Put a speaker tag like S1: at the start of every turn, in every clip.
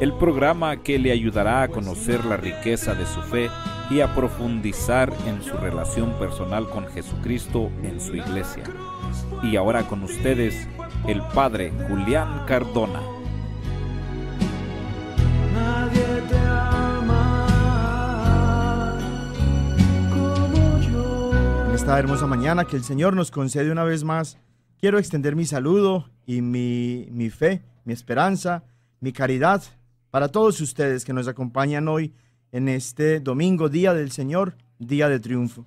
S1: el programa que le ayudará a conocer la riqueza de su fe y a profundizar en su relación personal con Jesucristo en su iglesia. Y ahora con ustedes, el Padre Julián Cardona. te ama
S2: En esta hermosa mañana que el Señor nos concede una vez más, quiero extender mi saludo y mi, mi fe, mi esperanza, mi caridad para todos ustedes que nos acompañan hoy en este domingo, Día del Señor, Día de Triunfo.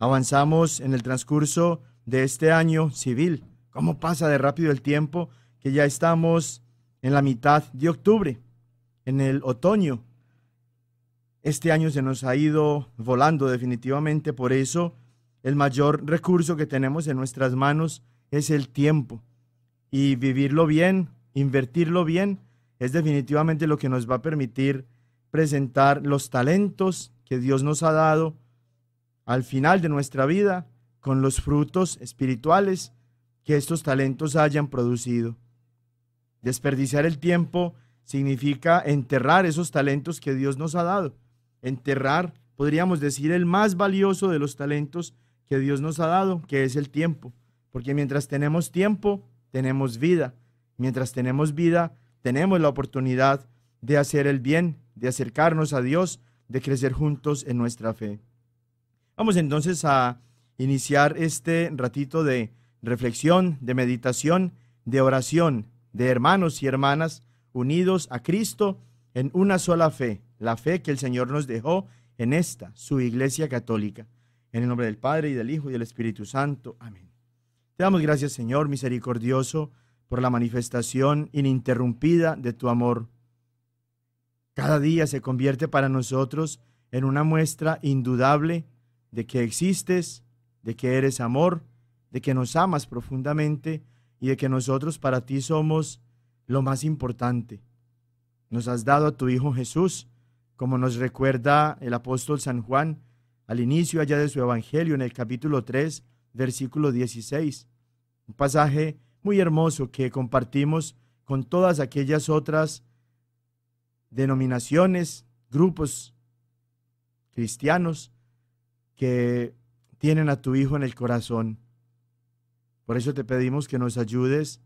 S2: Avanzamos en el transcurso de este año civil. ¿Cómo pasa de rápido el tiempo que ya estamos en la mitad de octubre, en el otoño? Este año se nos ha ido volando definitivamente, por eso el mayor recurso que tenemos en nuestras manos es el tiempo. Y vivirlo bien, invertirlo bien, es definitivamente lo que nos va a permitir presentar los talentos que Dios nos ha dado al final de nuestra vida con los frutos espirituales que estos talentos hayan producido. Desperdiciar el tiempo significa enterrar esos talentos que Dios nos ha dado. Enterrar, podríamos decir, el más valioso de los talentos que Dios nos ha dado, que es el tiempo. Porque mientras tenemos tiempo, tenemos vida. Mientras tenemos vida, tenemos la oportunidad de hacer el bien, de acercarnos a Dios, de crecer juntos en nuestra fe. Vamos entonces a iniciar este ratito de reflexión, de meditación, de oración, de hermanos y hermanas unidos a Cristo en una sola fe, la fe que el Señor nos dejó en esta, su Iglesia Católica. En el nombre del Padre y del Hijo y del Espíritu Santo. Amén. Te damos gracias, Señor, misericordioso por la manifestación ininterrumpida de tu amor. Cada día se convierte para nosotros en una muestra indudable de que existes, de que eres amor, de que nos amas profundamente y de que nosotros para ti somos lo más importante. Nos has dado a tu Hijo Jesús, como nos recuerda el apóstol San Juan al inicio allá de su Evangelio en el capítulo 3, versículo 16, un pasaje muy hermoso que compartimos con todas aquellas otras denominaciones, grupos cristianos que tienen a tu Hijo en el corazón. Por eso te pedimos que nos ayudes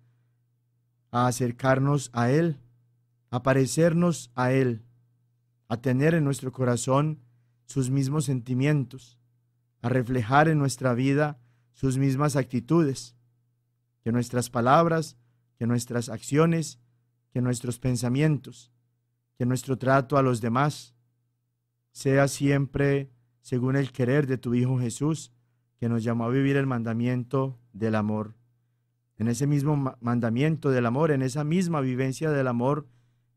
S2: a acercarnos a Él, a parecernos a Él, a tener en nuestro corazón sus mismos sentimientos, a reflejar en nuestra vida sus mismas actitudes que nuestras palabras, que nuestras acciones, que nuestros pensamientos, que nuestro trato a los demás sea siempre según el querer de tu Hijo Jesús, que nos llamó a vivir el mandamiento del amor. En ese mismo mandamiento del amor, en esa misma vivencia del amor,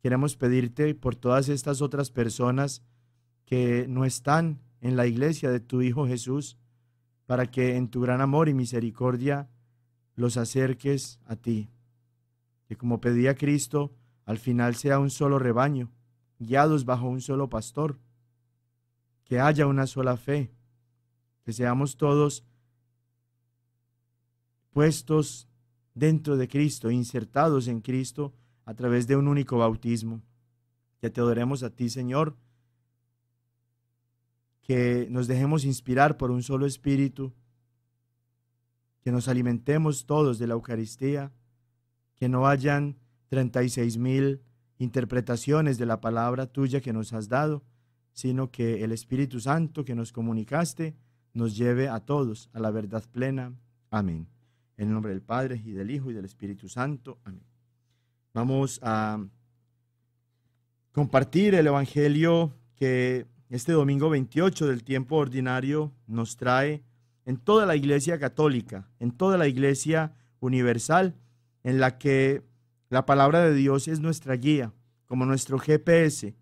S2: queremos pedirte por todas estas otras personas que no están en la iglesia de tu Hijo Jesús, para que en tu gran amor y misericordia los acerques a ti. Que como pedía Cristo, al final sea un solo rebaño, guiados bajo un solo pastor, que haya una sola fe, que seamos todos puestos dentro de Cristo, insertados en Cristo a través de un único bautismo. Que te adoremos a ti, Señor, que nos dejemos inspirar por un solo espíritu que nos alimentemos todos de la Eucaristía, que no hayan 36 mil interpretaciones de la palabra tuya que nos has dado, sino que el Espíritu Santo que nos comunicaste nos lleve a todos a la verdad plena. Amén. En el nombre del Padre y del Hijo y del Espíritu Santo. Amén. Vamos a compartir el Evangelio que este domingo 28 del tiempo ordinario nos trae en toda la iglesia católica, en toda la iglesia universal, en la que la palabra de Dios es nuestra guía, como nuestro GPS,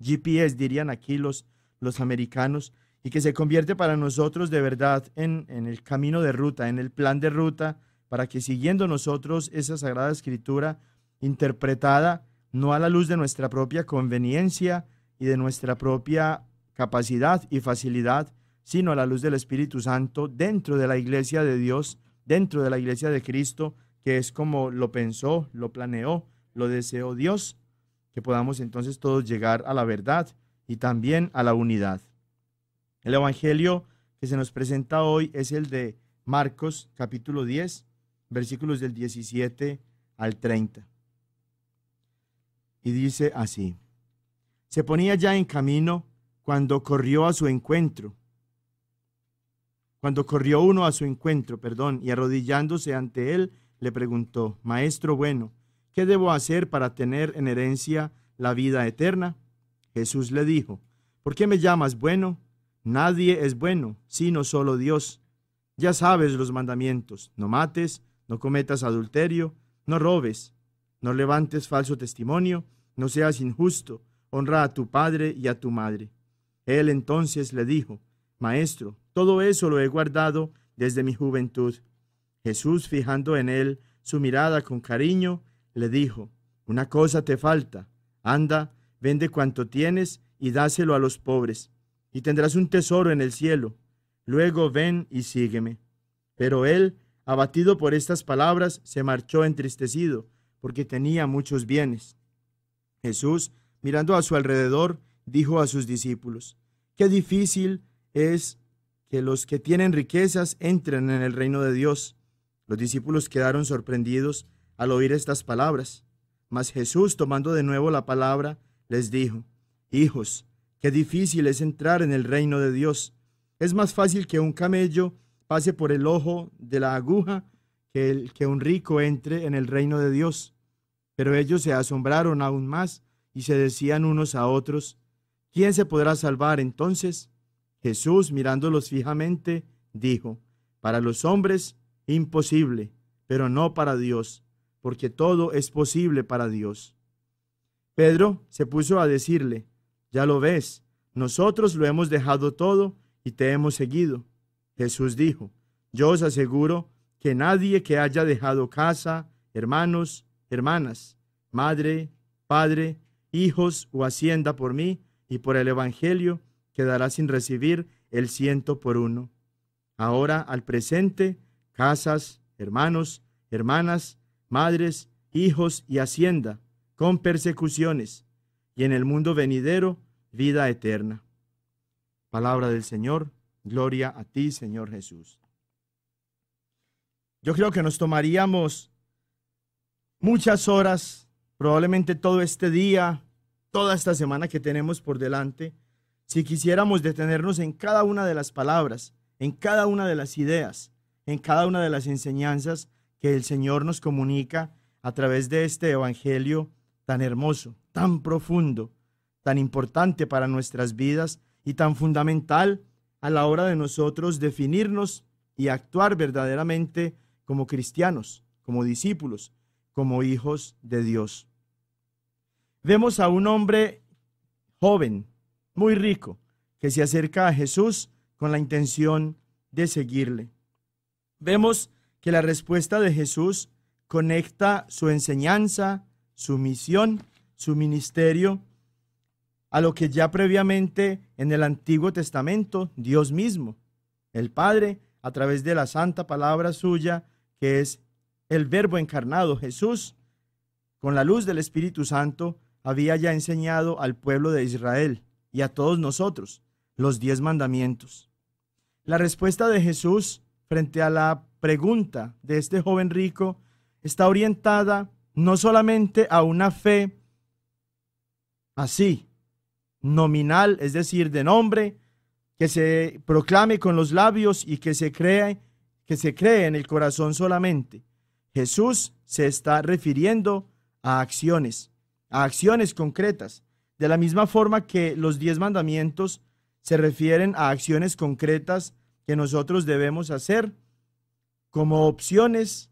S2: GPS dirían aquí los, los americanos, y que se convierte para nosotros de verdad en, en el camino de ruta, en el plan de ruta, para que siguiendo nosotros esa sagrada escritura interpretada no a la luz de nuestra propia conveniencia y de nuestra propia capacidad y facilidad, sino a la luz del Espíritu Santo dentro de la iglesia de Dios, dentro de la iglesia de Cristo, que es como lo pensó, lo planeó, lo deseó Dios, que podamos entonces todos llegar a la verdad y también a la unidad. El Evangelio que se nos presenta hoy es el de Marcos capítulo 10, versículos del 17 al 30. Y dice así, se ponía ya en camino cuando corrió a su encuentro cuando corrió uno a su encuentro, perdón, y arrodillándose ante él, le preguntó, Maestro bueno, ¿qué debo hacer para tener en herencia la vida eterna? Jesús le dijo, ¿por qué me llamas bueno? Nadie es bueno, sino solo Dios. Ya sabes los mandamientos, no mates, no cometas adulterio, no robes, no levantes falso testimonio, no seas injusto, honra a tu padre y a tu madre. Él entonces le dijo, Maestro, todo eso lo he guardado desde mi juventud. Jesús, fijando en él su mirada con cariño, le dijo, Una cosa te falta. Anda, vende cuanto tienes y dáselo a los pobres, y tendrás un tesoro en el cielo. Luego ven y sígueme. Pero él, abatido por estas palabras, se marchó entristecido, porque tenía muchos bienes. Jesús, mirando a su alrededor, dijo a sus discípulos, Qué difícil es que los que tienen riquezas entren en el reino de Dios. Los discípulos quedaron sorprendidos al oír estas palabras. Mas Jesús, tomando de nuevo la palabra, les dijo, Hijos, qué difícil es entrar en el reino de Dios. Es más fácil que un camello pase por el ojo de la aguja que, el, que un rico entre en el reino de Dios. Pero ellos se asombraron aún más y se decían unos a otros, ¿quién se podrá salvar entonces? Jesús, mirándolos fijamente, dijo, Para los hombres imposible, pero no para Dios, porque todo es posible para Dios. Pedro se puso a decirle, Ya lo ves, nosotros lo hemos dejado todo y te hemos seguido. Jesús dijo, Yo os aseguro que nadie que haya dejado casa, hermanos, hermanas, madre, padre, hijos o hacienda por mí y por el Evangelio, quedará sin recibir el ciento por uno. Ahora al presente, casas, hermanos, hermanas, madres, hijos y hacienda, con persecuciones, y en el mundo venidero, vida eterna. Palabra del Señor, gloria a ti, Señor Jesús. Yo creo que nos tomaríamos muchas horas, probablemente todo este día, toda esta semana que tenemos por delante, si quisiéramos detenernos en cada una de las palabras, en cada una de las ideas, en cada una de las enseñanzas que el Señor nos comunica a través de este Evangelio tan hermoso, tan profundo, tan importante para nuestras vidas y tan fundamental a la hora de nosotros definirnos y actuar verdaderamente como cristianos, como discípulos, como hijos de Dios. Vemos a un hombre joven, muy rico que se acerca a Jesús con la intención de seguirle. Vemos que la respuesta de Jesús conecta su enseñanza, su misión, su ministerio a lo que ya previamente en el Antiguo Testamento Dios mismo, el Padre, a través de la santa palabra suya, que es el Verbo encarnado Jesús, con la luz del Espíritu Santo, había ya enseñado al pueblo de Israel y a todos nosotros, los diez mandamientos. La respuesta de Jesús frente a la pregunta de este joven rico está orientada no solamente a una fe así, nominal, es decir, de nombre, que se proclame con los labios y que se cree, que se cree en el corazón solamente. Jesús se está refiriendo a acciones, a acciones concretas, de la misma forma que los diez mandamientos se refieren a acciones concretas que nosotros debemos hacer como opciones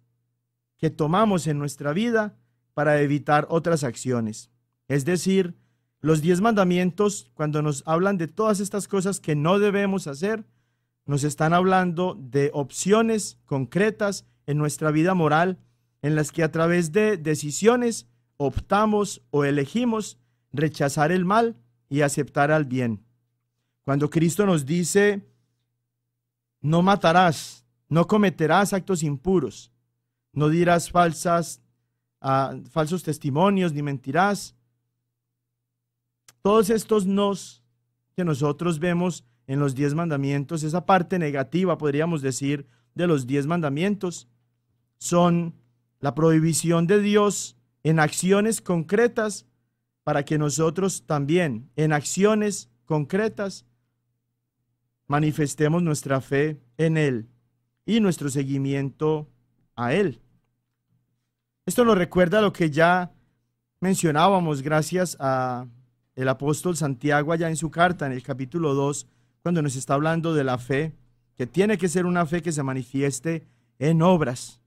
S2: que tomamos en nuestra vida para evitar otras acciones. Es decir, los diez mandamientos, cuando nos hablan de todas estas cosas que no debemos hacer, nos están hablando de opciones concretas en nuestra vida moral, en las que a través de decisiones optamos o elegimos rechazar el mal y aceptar al bien. Cuando Cristo nos dice, no matarás, no cometerás actos impuros, no dirás falsas, ah, falsos testimonios, ni mentirás. Todos estos nos que nosotros vemos en los diez mandamientos, esa parte negativa, podríamos decir, de los diez mandamientos, son la prohibición de Dios en acciones concretas para que nosotros también en acciones concretas manifestemos nuestra fe en Él y nuestro seguimiento a Él. Esto lo recuerda lo que ya mencionábamos gracias a el apóstol Santiago allá en su carta en el capítulo 2 cuando nos está hablando de la fe, que tiene que ser una fe que se manifieste en obras.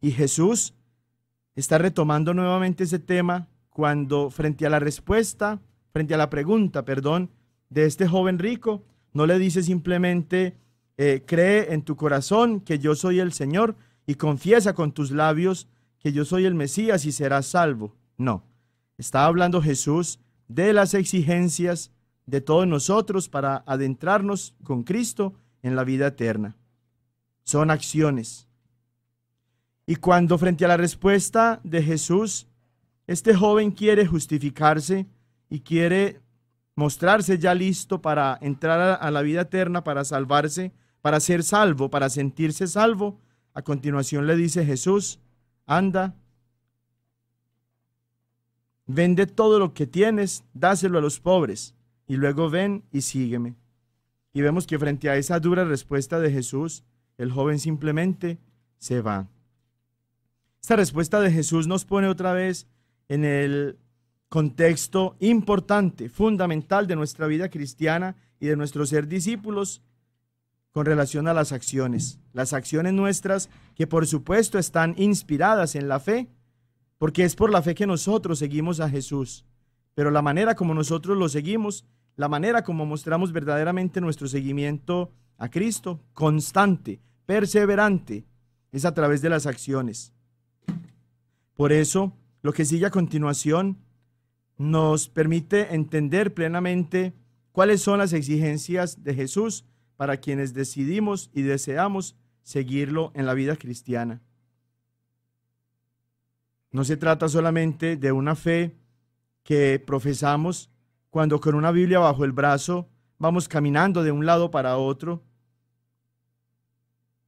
S2: Y Jesús está retomando nuevamente ese tema cuando frente a la respuesta, frente a la pregunta, perdón, de este joven rico, no le dice simplemente, eh, cree en tu corazón que yo soy el Señor y confiesa con tus labios que yo soy el Mesías y serás salvo. No, está hablando Jesús de las exigencias de todos nosotros para adentrarnos con Cristo en la vida eterna. Son acciones. Y cuando frente a la respuesta de Jesús este joven quiere justificarse y quiere mostrarse ya listo para entrar a la vida eterna, para salvarse, para ser salvo, para sentirse salvo. A continuación le dice Jesús, anda, vende todo lo que tienes, dáselo a los pobres y luego ven y sígueme. Y vemos que frente a esa dura respuesta de Jesús, el joven simplemente se va. Esta respuesta de Jesús nos pone otra vez en el contexto importante, fundamental de nuestra vida cristiana y de nuestro ser discípulos con relación a las acciones. Las acciones nuestras que por supuesto están inspiradas en la fe, porque es por la fe que nosotros seguimos a Jesús. Pero la manera como nosotros lo seguimos, la manera como mostramos verdaderamente nuestro seguimiento a Cristo, constante, perseverante, es a través de las acciones. Por eso, lo que sigue a continuación nos permite entender plenamente cuáles son las exigencias de Jesús para quienes decidimos y deseamos seguirlo en la vida cristiana. No se trata solamente de una fe que profesamos cuando con una Biblia bajo el brazo vamos caminando de un lado para otro,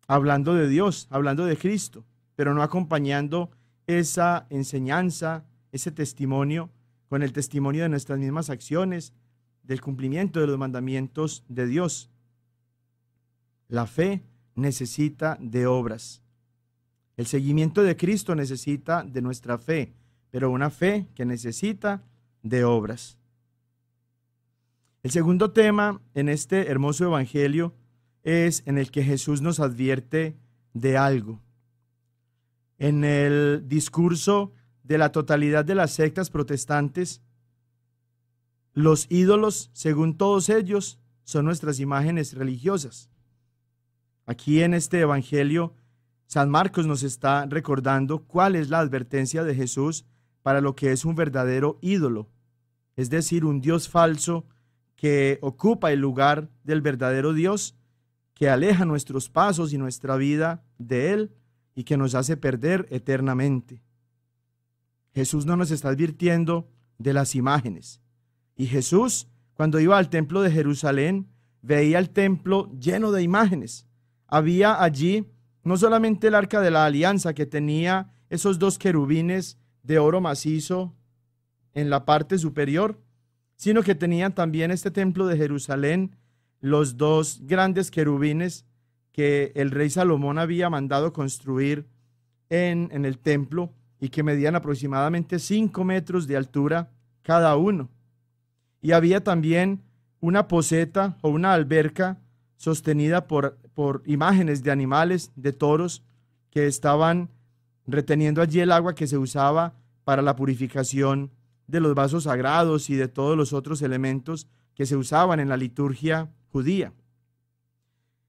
S2: hablando de Dios, hablando de Cristo, pero no acompañando esa enseñanza, ese testimonio, con el testimonio de nuestras mismas acciones, del cumplimiento de los mandamientos de Dios. La fe necesita de obras. El seguimiento de Cristo necesita de nuestra fe, pero una fe que necesita de obras. El segundo tema en este hermoso Evangelio es en el que Jesús nos advierte de algo en el discurso de la totalidad de las sectas protestantes, los ídolos, según todos ellos, son nuestras imágenes religiosas. Aquí en este Evangelio, San Marcos nos está recordando cuál es la advertencia de Jesús para lo que es un verdadero ídolo, es decir, un Dios falso que ocupa el lugar del verdadero Dios, que aleja nuestros pasos y nuestra vida de Él y que nos hace perder eternamente. Jesús no nos está advirtiendo de las imágenes. Y Jesús, cuando iba al templo de Jerusalén, veía el templo lleno de imágenes. Había allí no solamente el arca de la alianza que tenía esos dos querubines de oro macizo en la parte superior, sino que tenía también este templo de Jerusalén los dos grandes querubines que el rey Salomón había mandado construir en, en el templo y que medían aproximadamente 5 metros de altura cada uno. Y había también una poseta o una alberca sostenida por, por imágenes de animales, de toros, que estaban reteniendo allí el agua que se usaba para la purificación de los vasos sagrados y de todos los otros elementos que se usaban en la liturgia judía.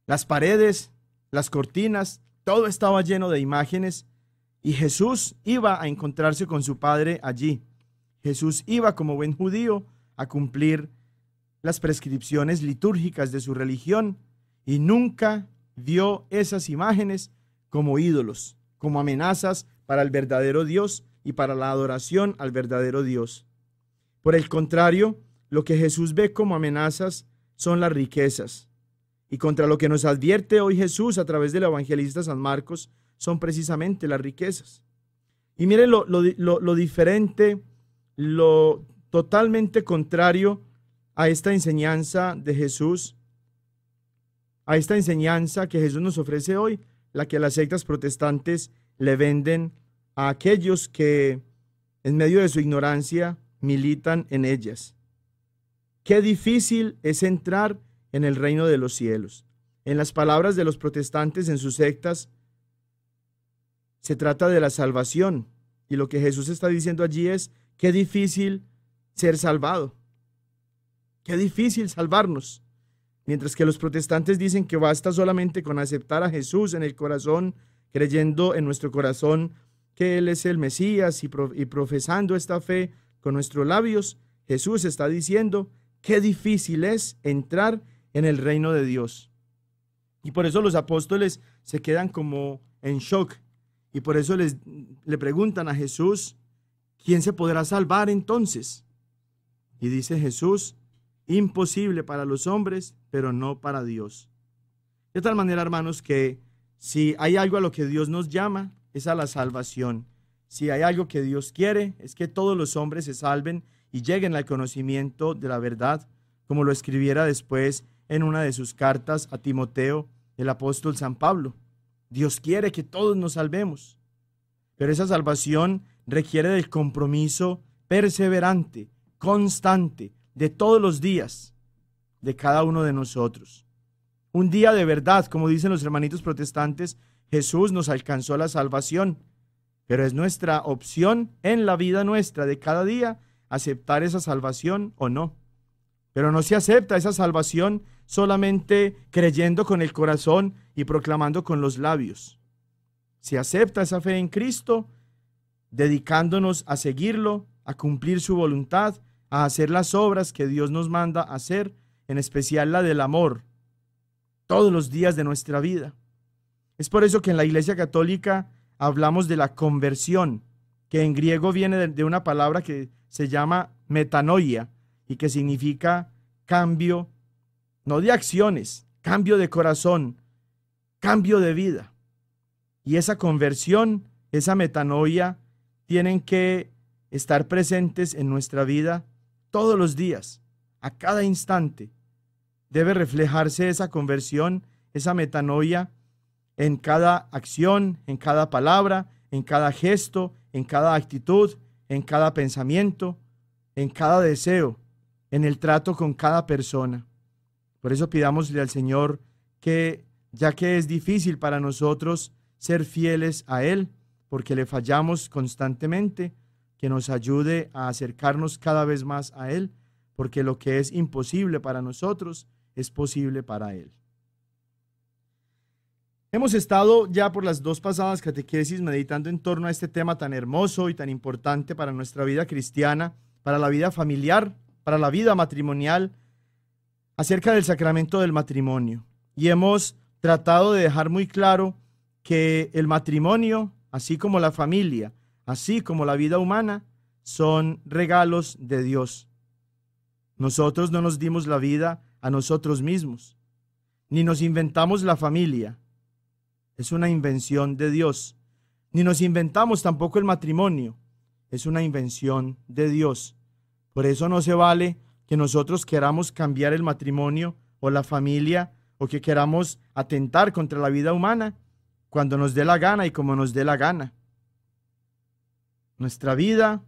S2: Las paredes, las cortinas, todo estaba lleno de imágenes y Jesús iba a encontrarse con su Padre allí. Jesús iba como buen judío a cumplir las prescripciones litúrgicas de su religión y nunca vio esas imágenes como ídolos, como amenazas para el verdadero Dios y para la adoración al verdadero Dios. Por el contrario, lo que Jesús ve como amenazas son las riquezas, y contra lo que nos advierte hoy Jesús a través del evangelista San Marcos son precisamente las riquezas. Y miren lo, diferente, lo totalmente contrario a esta enseñanza de Jesús, a esta enseñanza que Jesús nos ofrece hoy, la que las sectas protestantes le venden a aquellos que en medio de su ignorancia militan en ellas. Qué difícil es entrar en el reino de los cielos. En las palabras de los protestantes en sus sectas, se trata de la salvación. Y lo que Jesús está diciendo allí es, qué difícil ser salvado. Qué difícil salvarnos. Mientras que los protestantes dicen que basta solamente con aceptar a Jesús en el corazón, creyendo en nuestro corazón que Él es el Mesías y, profesando esta fe con nuestros labios, Jesús está diciendo, qué difícil es entrar en el reino de Dios. Y por eso los apóstoles se quedan como en shock. Y por eso les, le preguntan a Jesús, ¿quién se podrá salvar entonces? Y dice Jesús, imposible para los hombres, pero no para Dios. De tal manera, hermanos, que si hay algo a lo que Dios nos llama, es a la salvación. Si hay algo que Dios quiere, es que todos los hombres se salven y lleguen al conocimiento de la verdad, como lo escribiera después en una de sus cartas a Timoteo el apóstol San Pablo. Dios quiere que todos nos salvemos, pero esa salvación requiere del compromiso perseverante, constante, de todos los días, de cada uno de nosotros. Un día de verdad, como dicen los hermanitos protestantes, Jesús nos alcanzó la salvación, pero es nuestra opción en la vida nuestra de cada día aceptar esa salvación o no. Pero no se acepta esa salvación solamente creyendo con el corazón y proclamando con los labios. Si acepta esa fe en Cristo, dedicándonos a seguirlo, a cumplir su voluntad, a hacer las obras que Dios nos manda hacer, en especial la del amor, todos los días de nuestra vida. Es por eso que en la Iglesia Católica hablamos de la conversión, que en griego viene de una palabra que se llama metanoia y que significa cambio no de acciones, cambio de corazón, cambio de vida. Y esa conversión, esa metanoia, tienen que estar presentes en nuestra vida todos los días, a cada instante. Debe reflejarse esa conversión, esa metanoia en cada acción, en cada palabra, en cada gesto, en cada actitud, en cada pensamiento, en cada deseo, en el trato con cada persona. Por eso pidámosle al Señor que, ya que es difícil para nosotros ser fieles a Él, porque le fallamos constantemente, que nos ayude a acercarnos cada vez más a Él, porque lo que es imposible para nosotros es posible para Él. Hemos estado ya por las dos pasadas catequesis meditando en torno a este tema tan hermoso y tan importante para nuestra vida cristiana, para la vida familiar, para la vida matrimonial, acerca del sacramento del matrimonio y hemos tratado de dejar muy claro que el matrimonio, así como la familia, así como la vida humana, son regalos de Dios. Nosotros no nos dimos la vida a nosotros mismos, ni nos inventamos la familia. Es una invención de Dios. Ni nos inventamos tampoco el matrimonio. Es una invención de Dios. Por eso no se vale que nosotros queramos cambiar el matrimonio o la familia o que queramos atentar contra la vida humana cuando nos dé la gana y como nos dé la gana. Nuestra vida,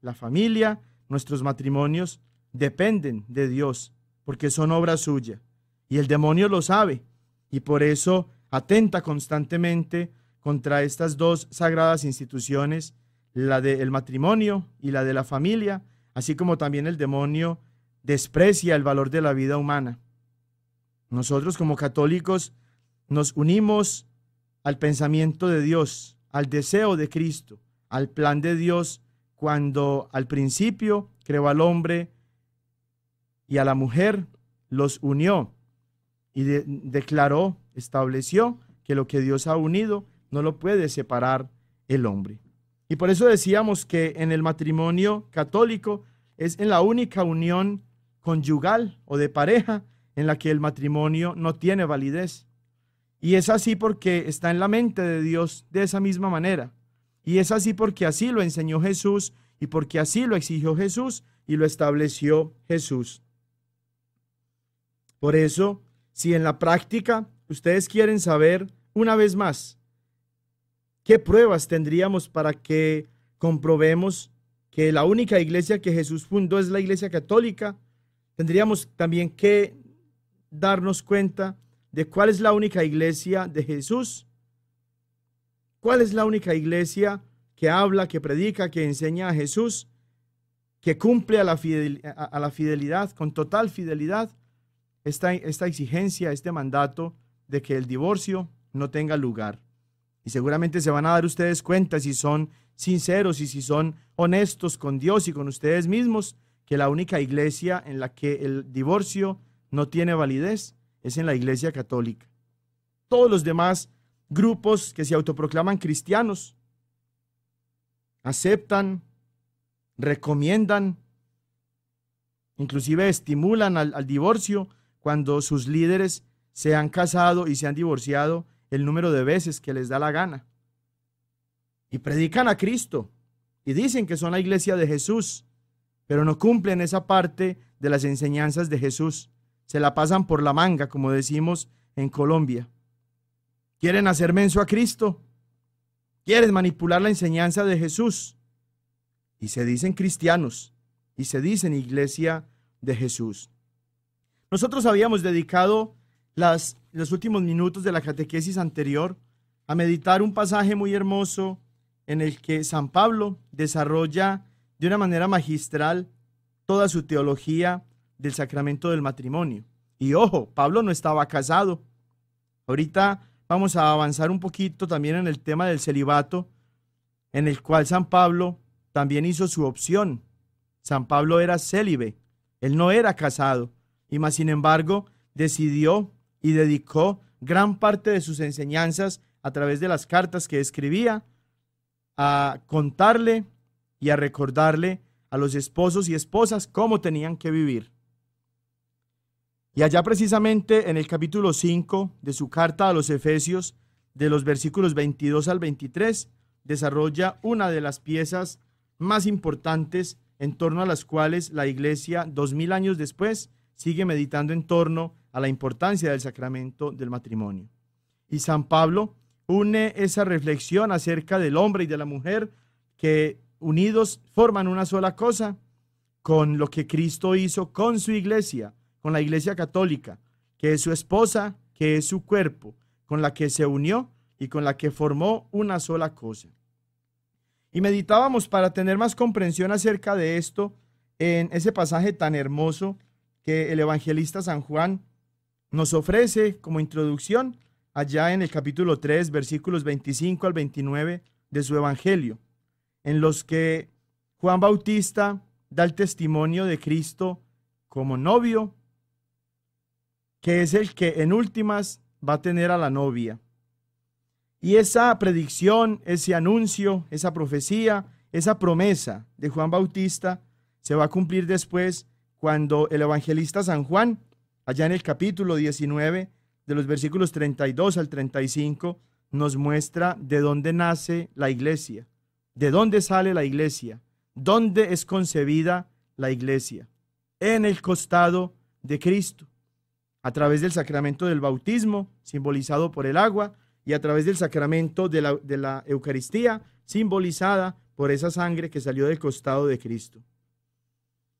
S2: la familia, nuestros matrimonios dependen de Dios porque son obra suya. Y el demonio lo sabe y por eso atenta constantemente contra estas dos sagradas instituciones, la del matrimonio y la de la familia, así como también el demonio desprecia el valor de la vida humana. Nosotros como católicos nos unimos al pensamiento de Dios, al deseo de Cristo, al plan de Dios, cuando al principio creó al hombre y a la mujer, los unió y declaró, estableció que lo que Dios ha unido no lo puede separar el hombre. Y por eso decíamos que en el matrimonio católico es en la única unión conyugal o de pareja en la que el matrimonio no tiene validez. Y es así porque está en la mente de Dios de esa misma manera. Y es así porque así lo enseñó Jesús y porque así lo exigió Jesús y lo estableció Jesús. Por eso, si en la práctica ustedes quieren saber una vez más qué pruebas tendríamos para que comprobemos que la única iglesia que Jesús fundó es la iglesia católica, tendríamos también que darnos cuenta de cuál es la única iglesia de Jesús, cuál es la única iglesia que habla, que predica, que enseña a Jesús, que cumple a la, fidelidad, con total fidelidad, esta, esta exigencia, este mandato de que el divorcio no tenga lugar. Y seguramente se van a dar ustedes cuenta si son sinceros y si son honestos con Dios y con ustedes mismos, que la única iglesia en la que el divorcio no tiene validez es en la iglesia católica. Todos los demás grupos que se autoproclaman cristianos aceptan, recomiendan, inclusive estimulan al, divorcio cuando sus líderes se han casado y se han divorciado el número de veces que les da la gana. Y predican a Cristo y dicen que son la iglesia de Jesús pero no cumplen esa parte de las enseñanzas de Jesús. Se la pasan por la manga, como decimos en Colombia. Quieren hacer menso a Cristo. Quieren manipular la enseñanza de Jesús. Y se dicen cristianos. Y se dicen iglesia de Jesús. Nosotros habíamos dedicado las, los últimos minutos de la catequesis anterior a meditar un pasaje muy hermoso en el que San Pablo desarrolla de una manera magistral toda su teología del sacramento del matrimonio. Y ojo, Pablo no estaba casado. Ahorita vamos a avanzar un poquito también en el tema del celibato, en el cual San Pablo también hizo su opción. San Pablo era célibe, él no era casado, y más sin embargo decidió y dedicó gran parte de sus enseñanzas a través de las cartas que escribía a contarle y a recordarle a los esposos y esposas cómo tenían que vivir. Y allá precisamente en el capítulo 5 de su carta a los Efesios, de los versículos 22 al 23, desarrolla una de las piezas más importantes en torno a las cuales la iglesia, dos mil años después, sigue meditando en torno a la importancia del sacramento del matrimonio. Y San Pablo une esa reflexión acerca del hombre y de la mujer que unidos forman una sola cosa con lo que Cristo hizo con su iglesia, con la iglesia católica, que es su esposa, que es su cuerpo, con la que se unió y con la que formó una sola cosa. Y meditábamos para tener más comprensión acerca de esto en ese pasaje tan hermoso que el evangelista San Juan nos ofrece como introducción allá en el capítulo 3, versículos 25 al 29 de su evangelio en los que Juan Bautista da el testimonio de Cristo como novio, que es el que en últimas va a tener a la novia. Y esa predicción, ese anuncio, esa profecía, esa promesa de Juan Bautista se va a cumplir después cuando el evangelista San Juan, allá en el capítulo 19, de los versículos 32 al 35, nos muestra de dónde nace la iglesia de dónde sale la iglesia, dónde es concebida la iglesia, en el costado de Cristo, a través del sacramento del bautismo, simbolizado por el agua, y a través del sacramento de la, Eucaristía, simbolizada por esa sangre que salió del costado de Cristo.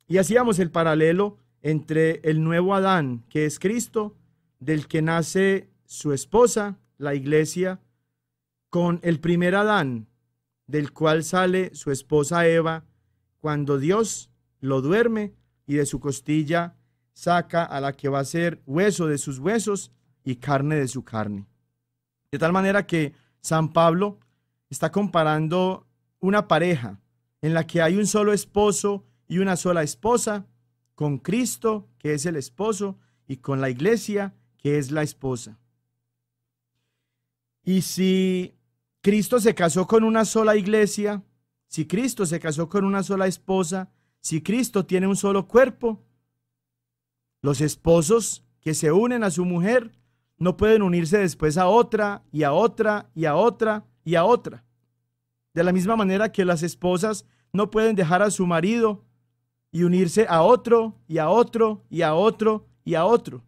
S2: Y hacíamos el paralelo entre el nuevo Adán, que es Cristo, del que nace su esposa, la iglesia, con el primer Adán, del cual sale su esposa Eva cuando Dios lo duerme y de su costilla saca a la que va a ser hueso de sus huesos y carne de su carne. De tal manera que San Pablo está comparando una pareja en la que hay un solo esposo y una sola esposa con Cristo, que es el esposo, y con la iglesia, que es la esposa. Y si Cristo se casó con una sola iglesia, si Cristo se casó con una sola esposa, si Cristo tiene un solo cuerpo, los esposos que se unen a su mujer no pueden unirse después a otra y a otra y a otra y a otra. De la misma manera que las esposas no pueden dejar a su marido y unirse a otro y a otro y a otro y a otro.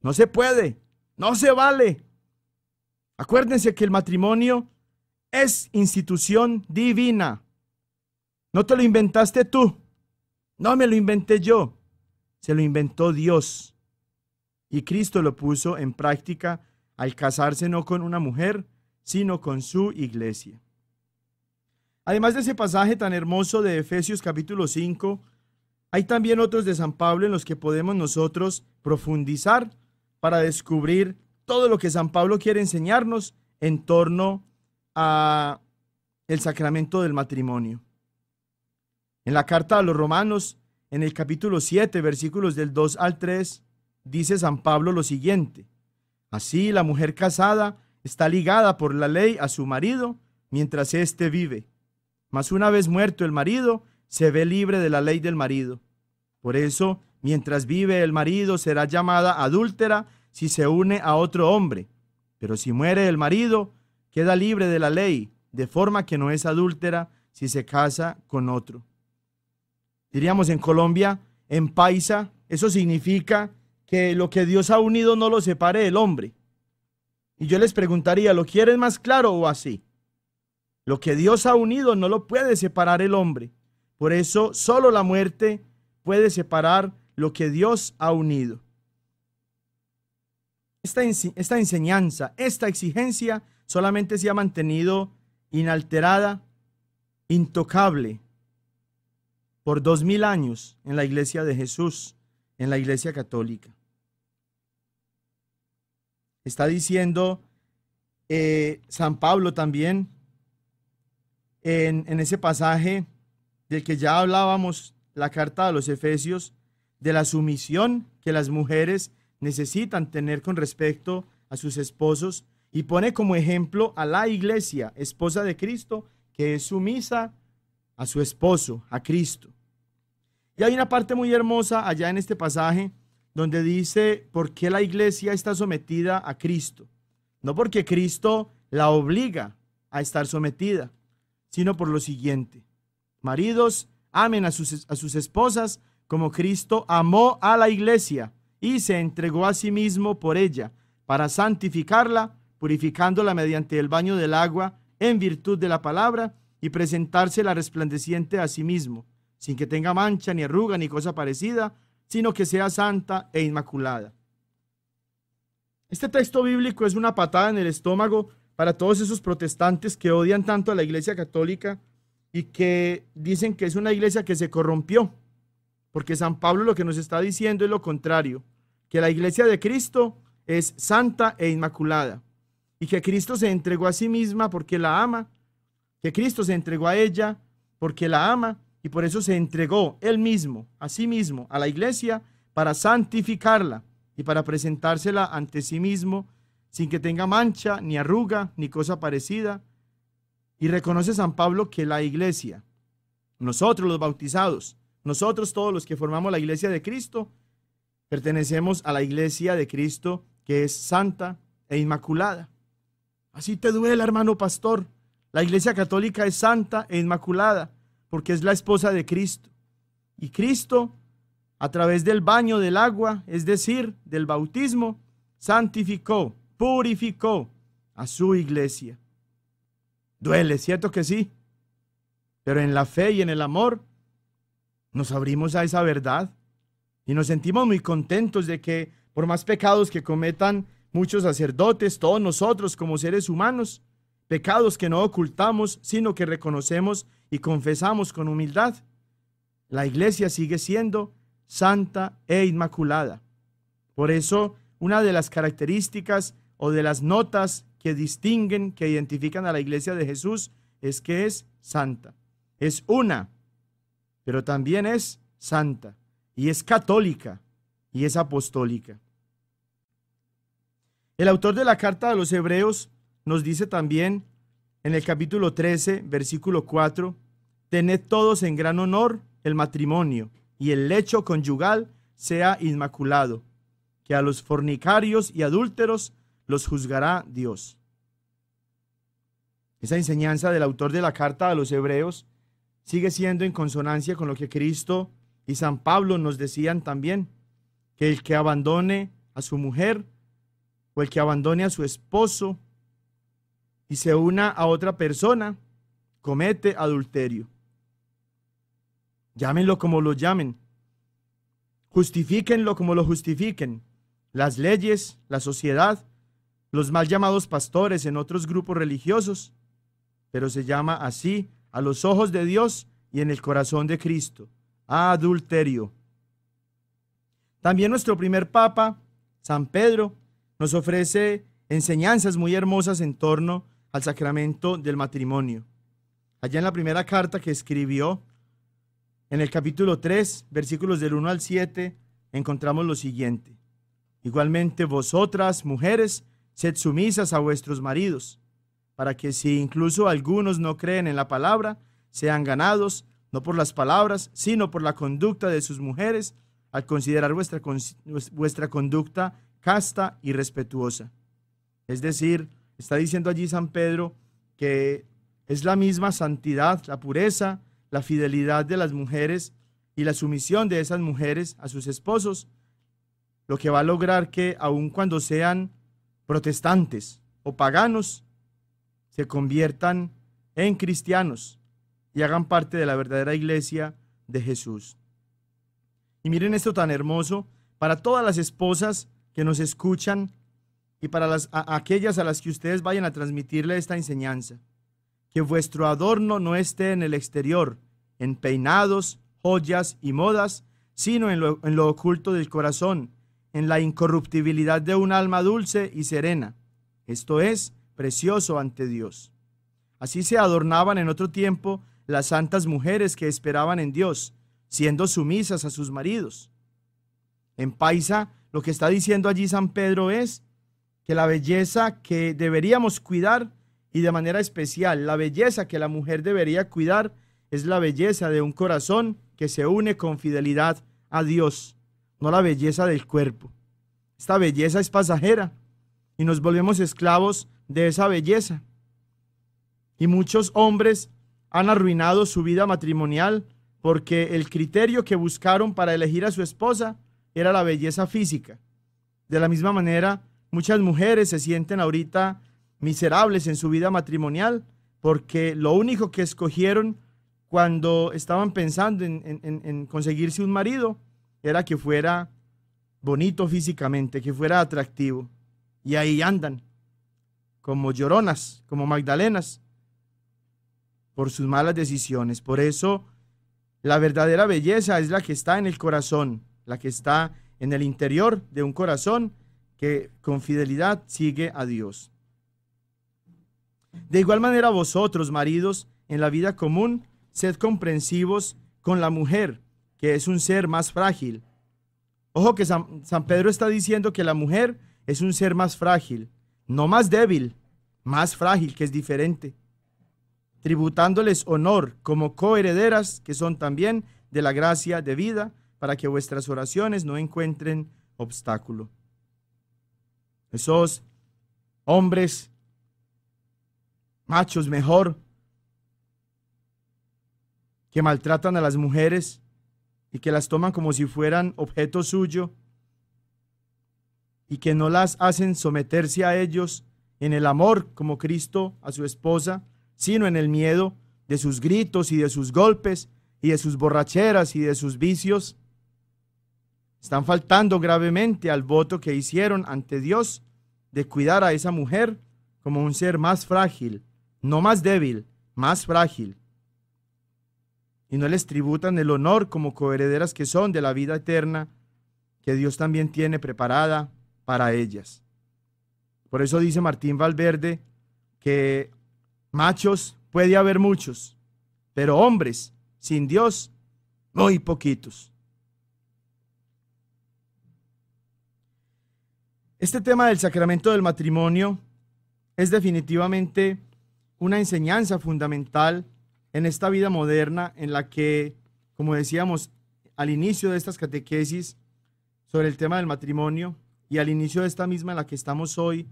S2: No se puede, no se vale. Acuérdense que el matrimonio es institución divina. No te lo inventaste tú. No me lo inventé yo. Se lo inventó Dios. Y Cristo lo puso en práctica al casarse no con una mujer, sino con su iglesia. Además de ese pasaje tan hermoso de Efesios capítulo 5, hay también otros de San Pablo en los que podemos nosotros profundizar para descubrir todo lo que San Pablo quiere enseñarnos en torno a a el sacramento del matrimonio. En la carta a los romanos, en el capítulo 7, versículos del 2 al 3, dice San Pablo lo siguiente. Así la mujer casada está ligada por la ley a su marido mientras éste vive. Mas una vez muerto el marido, se ve libre de la ley del marido. Por eso, mientras vive el marido, será llamada adúltera si se une a otro hombre. Pero si muere el marido, queda libre de la ley, de forma que no es adúltera si se casa con otro. Diríamos en Colombia, en Paisa, eso significa que lo que Dios ha unido no lo separe el hombre. Y yo les preguntaría, ¿lo quieres más claro o así? Lo que Dios ha unido no lo puede separar el hombre. Por eso solo la muerte puede separar lo que Dios ha unido. Esta, esta enseñanza, esta exigencia solamente se ha mantenido inalterada, intocable, por dos mil años en la iglesia de Jesús, en la iglesia católica. Está diciendo eh, San Pablo también en, en ese pasaje del que ya hablábamos, la carta a los Efesios, de la sumisión que las mujeres necesitan tener con respecto a sus esposos, y pone como ejemplo a la iglesia, esposa de Cristo, que es sumisa a su esposo, a Cristo. Y hay una parte muy hermosa allá en este pasaje donde dice por qué la iglesia está sometida a Cristo. No porque Cristo la obliga a estar sometida, sino por lo siguiente. Maridos, amen a sus, a sus esposas como Cristo amó a la iglesia y se entregó a sí mismo por ella, para santificarla, purificándola mediante el baño del agua en virtud de la palabra y presentársela resplandeciente a sí mismo, sin que tenga mancha ni arruga ni cosa parecida, sino que sea santa e inmaculada. Este texto bíblico es una patada en el estómago para todos esos protestantes que odian tanto a la Iglesia Católica y que dicen que es una iglesia que se corrompió, porque San Pablo lo que nos está diciendo es lo contrario, que la iglesia de Cristo es santa e inmaculada y que Cristo se entregó a sí misma porque la ama, que Cristo se entregó a ella porque la ama y por eso se entregó él mismo, a sí mismo, a la iglesia para santificarla y para presentársela ante sí mismo sin que tenga mancha, ni arruga, ni cosa parecida. Y reconoce San Pablo que la iglesia, nosotros los bautizados, nosotros todos los que formamos la iglesia de Cristo, pertenecemos a la iglesia de Cristo que es santa e inmaculada. Así te duele, hermano pastor. La Iglesia Católica es santa e inmaculada porque es la esposa de Cristo. Y Cristo, a través del baño del agua, es decir, del bautismo, santificó, purificó a su iglesia. Duele, ¿cierto que sí? Pero en la fe y en el amor nos abrimos a esa verdad y nos sentimos muy contentos de que por más pecados que cometan muchos sacerdotes, todos nosotros como seres humanos, pecados que no ocultamos, sino que reconocemos y confesamos con humildad. La iglesia sigue siendo santa e inmaculada. Por eso, una de las características o de las notas que distinguen, que identifican a la iglesia de Jesús, es que es santa. Es una, pero también es santa, y es católica, y es apostólica. El autor de la carta de los Hebreos nos dice también en el capítulo 13, versículo 4, tened todos en gran honor el matrimonio y el lecho conyugal sea inmaculado, que a los fornicarios y adúlteros los juzgará Dios. Esa enseñanza del autor de la carta a los hebreos sigue siendo en consonancia con lo que Cristo y San Pablo nos decían también, que el que abandone a su mujer o el que abandone a su esposo y se una a otra persona, comete adulterio. Llámenlo como lo llamen, justifíquenlo como lo justifiquen, las leyes, la sociedad, los mal llamados pastores en otros grupos religiosos, pero se llama así a los ojos de Dios y en el corazón de Cristo, adulterio. También nuestro primer papa, San Pedro, nos ofrece enseñanzas muy hermosas en torno al sacramento del matrimonio. Allá en la primera carta que escribió, en el capítulo 3, versículos del 1 al 7, encontramos lo siguiente. Igualmente vosotras, mujeres, sed sumisas a vuestros maridos, para que si incluso algunos no creen en la palabra, sean ganados, no por las palabras, sino por la conducta de sus mujeres, al considerar vuestra, vuestra conducta casta y respetuosa. Es decir, está diciendo allí San Pedro que es la misma santidad, la pureza, la fidelidad de las mujeres y la sumisión de esas mujeres a sus esposos, lo que va a lograr que aun cuando sean protestantes o paganos, se conviertan en cristianos y hagan parte de la verdadera iglesia de Jesús. Y miren esto tan hermoso, para todas las esposas que nos escuchan y para las, aquellas a las que ustedes vayan a transmitirle esta enseñanza. Que vuestro adorno no esté en el exterior, en peinados, joyas y modas, sino en lo, en lo oculto del corazón, en la incorruptibilidad de un alma dulce y serena, esto es, precioso ante Dios. Así se adornaban en otro tiempo las santas mujeres que esperaban en Dios, siendo sumisas a sus maridos. En Paisa lo que está diciendo allí San Pedro es que la belleza que deberíamos cuidar y de manera especial, la belleza que la mujer debería cuidar es la belleza de un corazón que se une con fidelidad a Dios, no la belleza del cuerpo. Esta belleza es pasajera y nos volvemos esclavos de esa belleza. Y muchos hombres han arruinado su vida matrimonial porque el criterio que buscaron para elegir a su esposa era la belleza física. De la misma manera, muchas mujeres se sienten ahorita miserables en su vida matrimonial porque lo único que escogieron cuando estaban pensando en, conseguirse un marido era que fuera bonito físicamente, que fuera atractivo. Y ahí andan, como lloronas, como magdalenas, por sus malas decisiones. Por eso, la verdadera belleza es la que está en el corazón, la que está en el interior de un corazón que con fidelidad sigue a Dios. De igual manera vosotros, maridos, en la vida común, sed comprensivos con la mujer, que es un ser más frágil. Ojo que San, Pedro está diciendo que la mujer es un ser más frágil, no más débil, más frágil, que es diferente, tributándoles honor como coherederas que son también de la gracia de vida, para que vuestras oraciones no encuentren obstáculo. Esos hombres, machos mejor, que maltratan a las mujeres y que las toman como si fueran objeto suyo y que no las hacen someterse a ellos en el amor como Cristo a su esposa, sino en el miedo de sus gritos y de sus golpes y de sus borracheras y de sus vicios. Están faltando gravemente al voto que hicieron ante Dios de cuidar a esa mujer como un ser más frágil, no más débil, más frágil. Y no les tributan el honor como coherederas que son de la vida eterna que Dios también tiene preparada para ellas. Por eso dice Martín Valverde que machos puede haber muchos, pero hombres sin Dios muy poquitos. Este tema del sacramento del matrimonio es definitivamente una enseñanza fundamental en esta vida moderna en la que, como decíamos al inicio de estas catequesis sobre el tema del matrimonio y al inicio de esta misma en la que estamos hoy,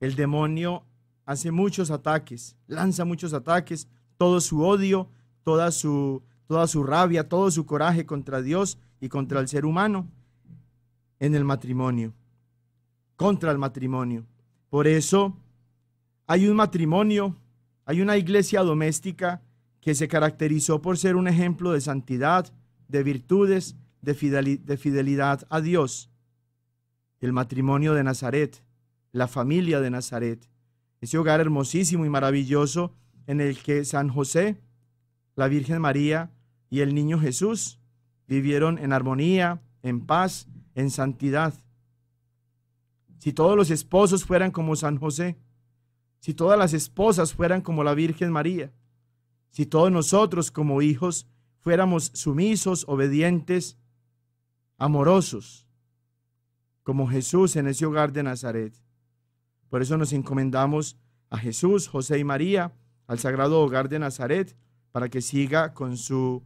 S2: el demonio hace muchos ataques, lanza muchos ataques, todo su odio, toda su, toda su rabia, todo su coraje contra Dios y contra el ser humano en el matrimonio contra el matrimonio. Por eso hay un matrimonio, hay una iglesia doméstica que se caracterizó por ser un ejemplo de santidad, de virtudes, de, fidelidad a Dios. El matrimonio de Nazaret, la familia de Nazaret, ese hogar hermosísimo y maravilloso en el que San José, la Virgen María y el niño Jesús vivieron en armonía, en paz, en santidad. Si todos los esposos fueran como San José, si todas las esposas fueran como la Virgen María, si todos nosotros como hijos fuéramos sumisos, obedientes, amorosos, como Jesús en ese hogar de Nazaret. Por eso nos encomendamos a Jesús, José y María, al sagrado hogar de Nazaret, para que siga con su,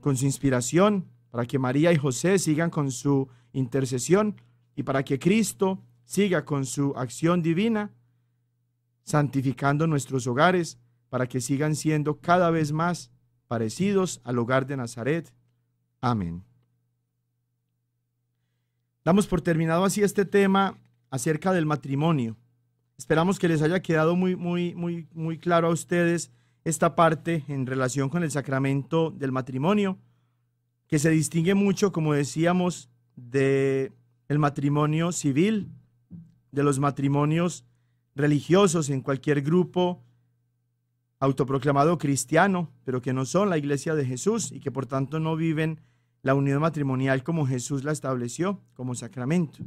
S2: con su inspiración, para que María y José sigan con su intercesión y para que Cristo siga con su acción divina, santificando nuestros hogares para que sigan siendo cada vez más parecidos al hogar de Nazaret. Amén. Damos por terminado así este tema acerca del matrimonio. Esperamos que les haya quedado muy, muy, muy, muy claro a ustedes esta parte en relación con el sacramento del matrimonio, que se distingue mucho, como decíamos, de el matrimonio civil, de los matrimonios religiosos en cualquier grupo autoproclamado cristiano, pero que no son la iglesia de Jesús y que por tanto no viven la unión matrimonial como Jesús la estableció como sacramento.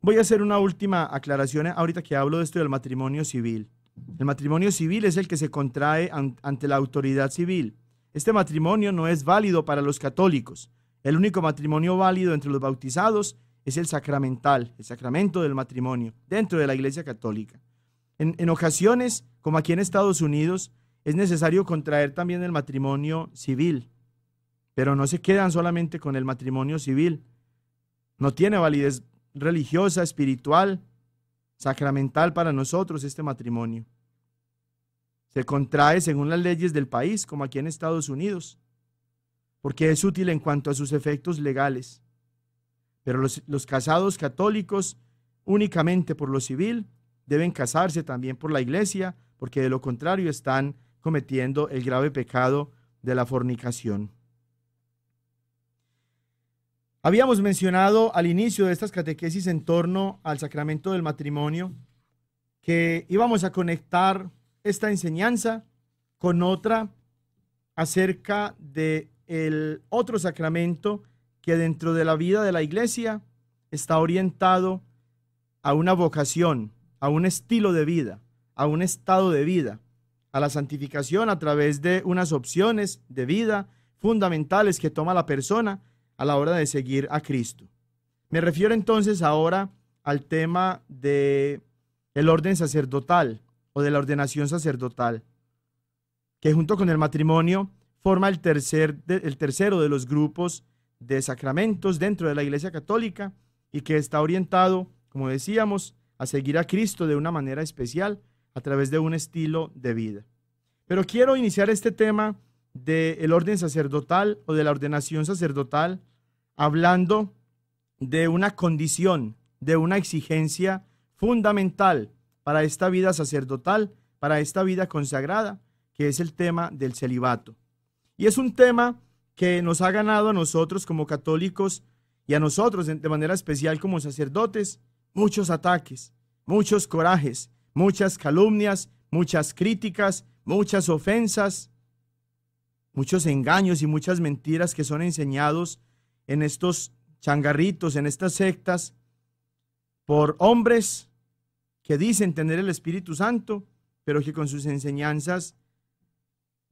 S2: Voy a hacer una última aclaración ahorita que hablo de esto del matrimonio civil. El matrimonio civil es el que se contrae ante la autoridad civil. Este matrimonio no es válido para los católicos, el único matrimonio válido entre los bautizados es el sacramental, el sacramento del matrimonio, dentro de la Iglesia Católica. En, ocasiones, como aquí en Estados Unidos, es necesario contraer también el matrimonio civil, pero no se quedan solamente con el matrimonio civil. No tiene validez religiosa, espiritual, sacramental para nosotros este matrimonio. Se contrae según las leyes del país, como aquí en Estados Unidos porque es útil en cuanto a sus efectos legales. Pero los, los casados católicos únicamente por lo civil deben casarse también por la iglesia, porque de lo contrario están cometiendo el grave pecado de la fornicación. Habíamos mencionado al inicio de estas catequesis en torno al sacramento del matrimonio que íbamos a conectar esta enseñanza con otra acerca de el otro sacramento que dentro de la vida de la iglesia está orientado a una vocación, a un estilo de vida, a un estado de vida, a la santificación a través de unas opciones de vida fundamentales que toma la persona a la hora de seguir a Cristo. Me refiero entonces ahora al tema de el orden sacerdotal o de la ordenación sacerdotal, que junto con el matrimonio forma el, tercer, el tercero de los grupos de sacramentos dentro de la Iglesia Católica y que está orientado, como decíamos, a seguir a Cristo de una manera especial a través de un estilo de vida. Pero quiero iniciar este tema del orden sacerdotal o de la ordenación sacerdotal hablando de una condición, de una exigencia fundamental para esta vida sacerdotal, para esta vida consagrada, que es el tema del celibato. Y es un tema que nos ha ganado a nosotros como católicos y a nosotros de manera especial como sacerdotes muchos ataques, muchos corajes, muchas calumnias, muchas críticas, muchas ofensas, muchos engaños y muchas mentiras que son enseñados en estos changarritos, en estas sectas, por hombres que dicen tener el Espíritu Santo, pero que con sus enseñanzas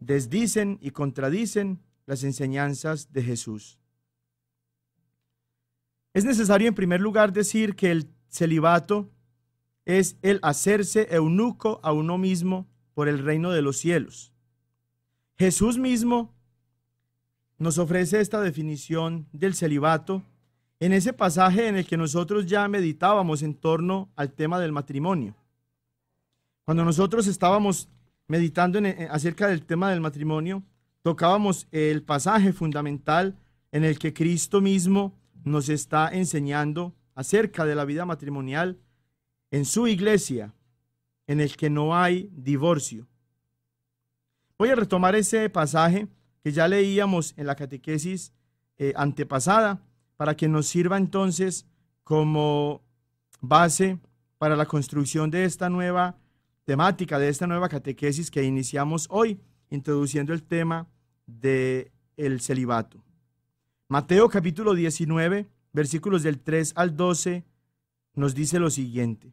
S2: desdicen y contradicen las enseñanzas de Jesús. Es necesario en primer lugar decir que el celibato es el hacerse eunuco a uno mismo por el reino de los cielos. Jesús mismo nos ofrece esta definición del celibato en ese pasaje en el que nosotros ya meditábamos en torno al tema del matrimonio. Cuando nosotros estábamos meditando acerca del tema del matrimonio, tocábamos el pasaje fundamental en el que Cristo mismo nos está enseñando acerca de la vida matrimonial en su iglesia, en el que no hay divorcio. Voy a retomar ese pasaje que ya leíamos en la catequesis eh, antepasada para que nos sirva entonces como base para la construcción de esta nueva temática de esta nueva catequesis que iniciamos hoy, introduciendo el tema del el celibato. Mateo capítulo 19, versículos del 3 al 12, nos dice lo siguiente.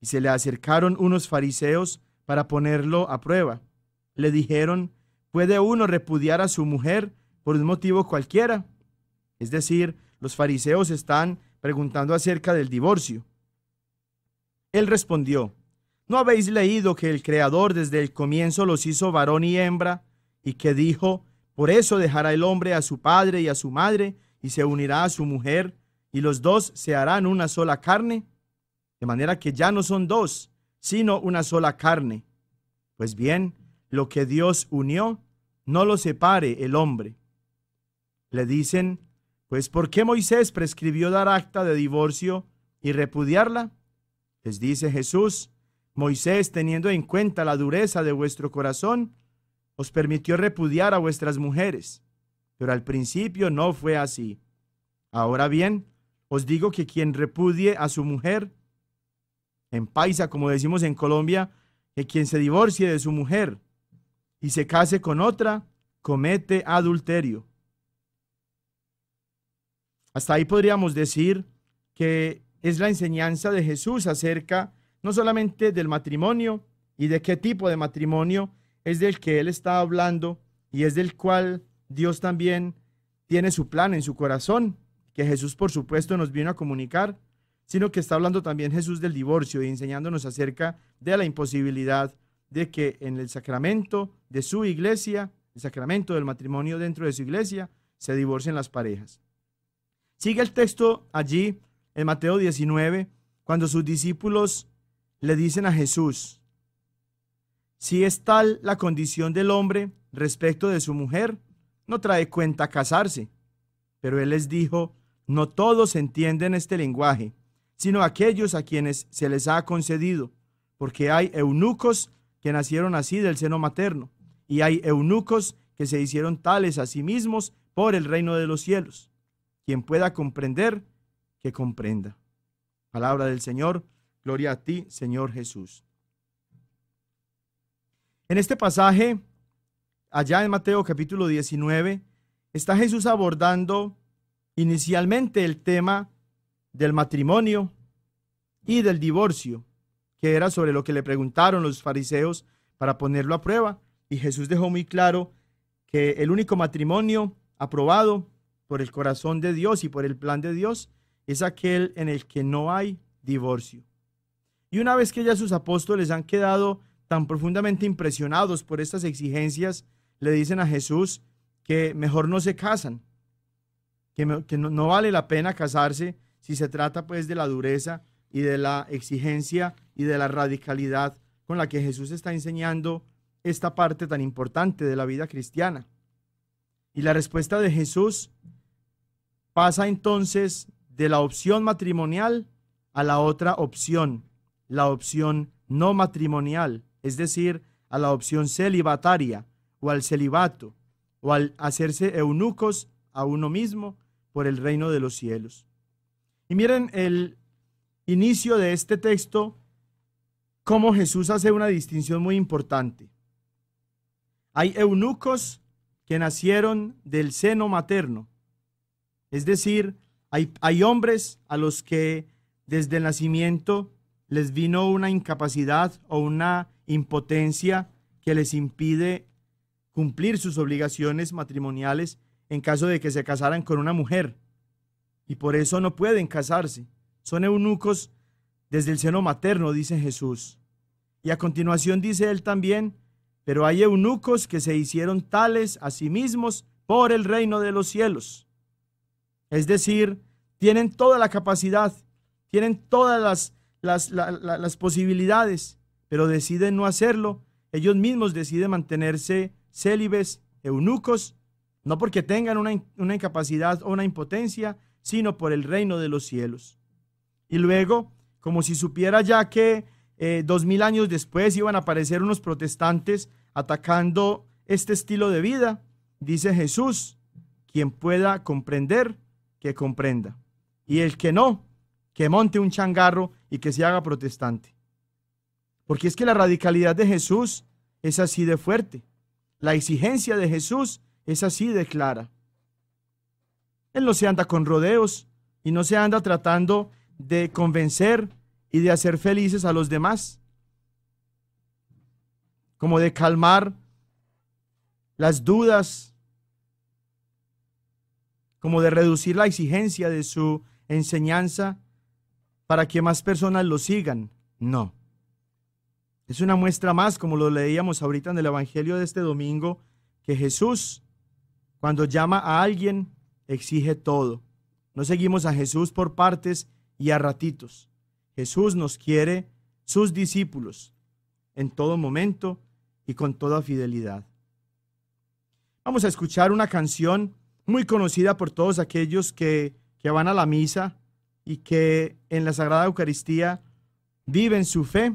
S2: Y se le acercaron unos fariseos para ponerlo a prueba. Le dijeron, ¿puede uno repudiar a su mujer por un motivo cualquiera? Es decir, los fariseos están preguntando acerca del divorcio. Él respondió, ¿No habéis leído que el Creador desde el comienzo los hizo varón y hembra y que dijo, por eso dejará el hombre a su padre y a su madre y se unirá a su mujer y los dos se harán una sola carne? De manera que ya no son dos, sino una sola carne. Pues bien, lo que Dios unió, no lo separe el hombre. Le dicen, pues ¿por qué Moisés prescribió dar acta de divorcio y repudiarla? Les dice Jesús, Moisés, teniendo en cuenta la dureza de vuestro corazón, os permitió repudiar a vuestras mujeres, pero al principio no fue así. Ahora bien, os digo que quien repudie a su mujer, en paisa, como decimos en Colombia, que quien se divorcie de su mujer y se case con otra, comete adulterio. Hasta ahí podríamos decir que es la enseñanza de Jesús acerca no solamente del matrimonio y de qué tipo de matrimonio es del que él está hablando y es del cual Dios también tiene su plan en su corazón, que Jesús por supuesto nos vino a comunicar, sino que está hablando también Jesús del divorcio y enseñándonos acerca de la imposibilidad de que en el sacramento de su iglesia, el sacramento del matrimonio dentro de su iglesia, se divorcien las parejas. Sigue el texto allí en Mateo 19, cuando sus discípulos le dicen a Jesús, si es tal la condición del hombre respecto de su mujer, no trae cuenta casarse. Pero él les dijo, no todos entienden este lenguaje, sino aquellos a quienes se les ha concedido, porque hay eunucos que nacieron así del seno materno, y hay eunucos que se hicieron tales a sí mismos por el reino de los cielos. Quien pueda comprender, que comprenda. Palabra del Señor, Gloria a ti, Señor Jesús. En este pasaje, allá en Mateo capítulo 19, está Jesús abordando inicialmente el tema del matrimonio y del divorcio, que era sobre lo que le preguntaron los fariseos para ponerlo a prueba. Y Jesús dejó muy claro que el único matrimonio aprobado por el corazón de Dios y por el plan de Dios es aquel en el que no hay divorcio. Y una vez que ya sus apóstoles han quedado tan profundamente impresionados por estas exigencias, le dicen a Jesús que mejor no se casan, que, no, no vale la pena casarse si se trata pues de la dureza y de la exigencia y de la radicalidad con la que Jesús está enseñando esta parte tan importante de la vida cristiana. Y la respuesta de Jesús pasa entonces de la opción matrimonial a la otra opción, la opción no matrimonial, es decir, a la opción celibataria o al celibato, o al hacerse eunucos a uno mismo por el reino de los cielos. Y miren el inicio de este texto, cómo Jesús hace una distinción muy importante. Hay eunucos que nacieron del seno materno, es decir, hay, hay hombres a los que desde el nacimiento les vino una incapacidad o una impotencia que les impide cumplir sus obligaciones matrimoniales en caso de que se casaran con una mujer. Y por eso no pueden casarse. Son eunucos desde el seno materno, dice Jesús. Y a continuación dice él también, pero hay eunucos que se hicieron tales a sí mismos por el reino de los cielos. Es decir, tienen toda la capacidad, tienen todas las las, posibilidades, pero deciden no hacerlo. Ellos mismos deciden mantenerse célibes, eunucos, no porque tengan una, incapacidad o una impotencia, sino por el reino de los cielos. Y luego, como si supiera ya que eh, dos mil años después iban a aparecer unos protestantes atacando este estilo de vida, dice Jesús, quien pueda comprender, que comprenda. Y el que no, que monte un changarro y que se haga protestante. Porque es que la radicalidad de Jesús es así de fuerte. La exigencia de Jesús es así de clara. Él no se anda con rodeos y no se anda tratando de convencer y de hacer felices a los demás, como de calmar las dudas, como de reducir la exigencia de su enseñanza para que más personas lo sigan. No. Es una muestra más, como lo leíamos ahorita en el Evangelio de este domingo, que Jesús, cuando llama a alguien, exige todo. No seguimos a Jesús por partes y a ratitos. Jesús nos quiere sus discípulos en todo momento y con toda fidelidad. Vamos a escuchar una canción muy conocida por todos aquellos que, van a la misa y que en la Sagrada Eucaristía viven su fe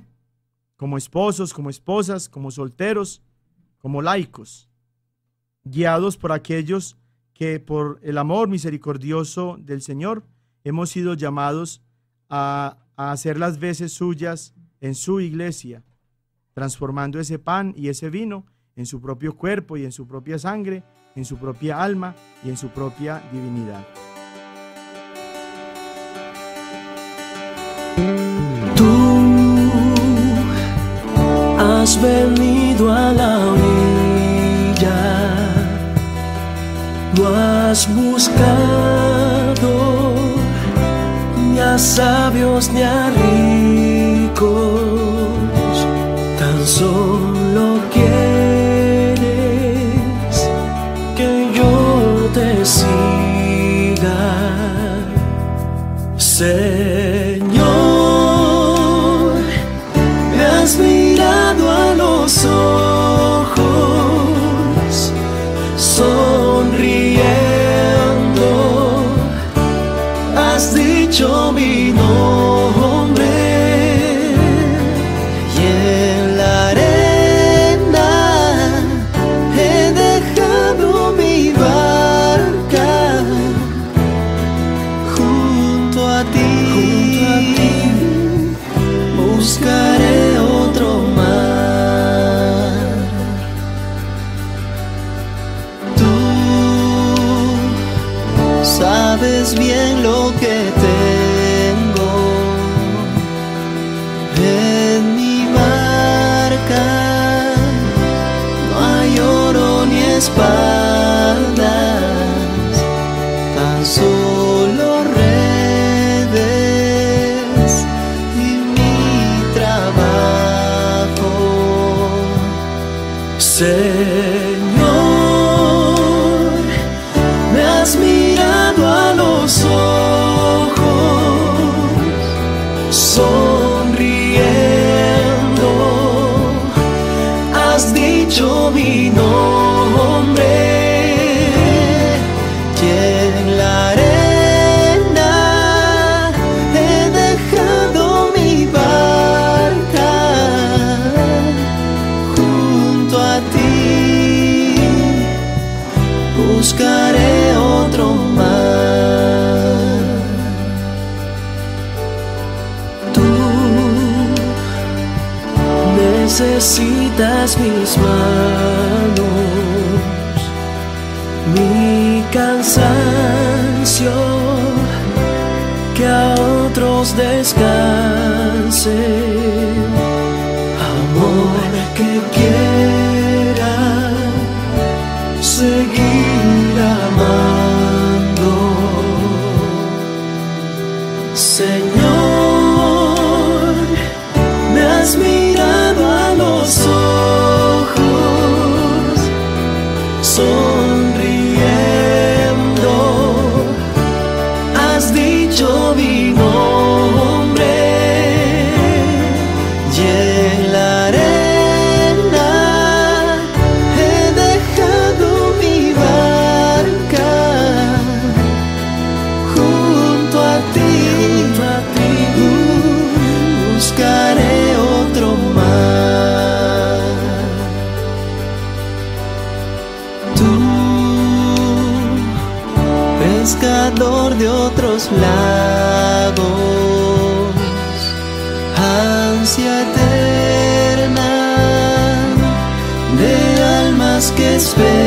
S2: como esposos, como esposas, como solteros, como laicos, guiados por aquellos que por el amor misericordioso del Señor hemos sido llamados a, a hacer las veces suyas en su iglesia, transformando ese pan y ese vino en su propio cuerpo y en su propia sangre, en su propia alma y en su propia divinidad.
S3: venido a la orilla, lo has buscado, ni a sabios ni a ríos. me smile. de almas que esperan.